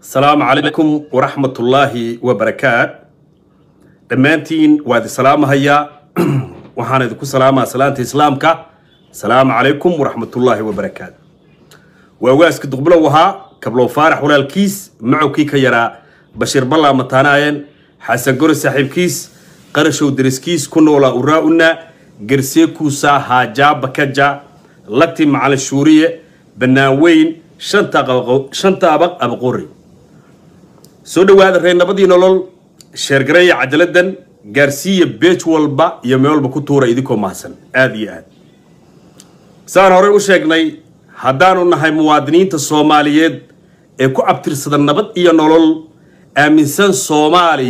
asalaamu calaykum waraxmatullaahi wabarakaat dhammaantiin waad isalaamahayaa waxaan idinku salaamaa salaanta islaamka asalaamu calaykum waraxmatullaahi wabarakaat waa waaska duqblow ahaa kablow faarax walaalkiis macowkii ka yaraa bashiir ballaa mataanaayeen xasan gore saaxiibkiis qarashow deriskiis ku noolaa uraa'una gerseekuusaa haajaa bakaja lagtii macalin shuuriye bannaan weyn shanta abaqori soo dhowaada reer nabadii nolol sheergareeya cajaladan gaarsiiya beej walba iyo meel walba ku tuura idinkoo mahadsan aada iyo aad saan horey u sheegnay haddaanu nahay muwaadiniinta soomaaliyeed ee ku abtirsada nabad iyo nolol aaminsan soomaaliya